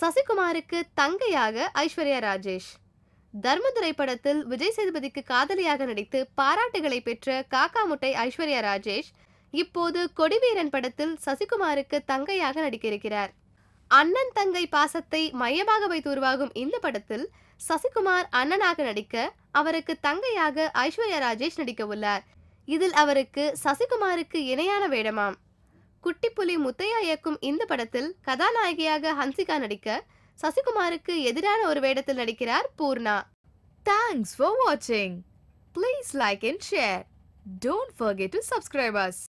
சசிகுமாருக்கு தங்கையாக ஐஸ்வர்யா ராஜேஷ் தர்ம திரைப்படத்தில் விஜய் சேதுபதிக்கு காதலியாக நடித்து பாராட்டுகளை பெற்ற காக்கா முட்டை ஐஸ்வர்யா ராஜேஷ் இப்போது கொடிவீரன் படத்தில் சசிகுமாருக்கு தங்கையாக நடிக்க இருக்கிறார் அண்ணன் தங்கை பாசத்தை மையமாக வைத்து உருவாகும் இந்த படத்தில் சசிகுமார் அண்ணனாக நடிக்க அவருக்கு தங்கையாக ஐஸ்வர்யா ராஜேஷ் நடிக்க உள்ளார் இதில் அவருக்கு சசிகுமாருக்கு இணையான வேடமாம் குட்டிப்புலி முத்தையா இயக்கும் இந்த படத்தில் கதாநாயகியாக ஹன்சிகா நடிக்க சசிகுமாருக்கு எதிரான ஒரு வேடத்தில் நடிக்கிறார் பூர்ணா தேங்க்ஸ் ஃபார் வாட்சிங் please like and share don't forget to subscribers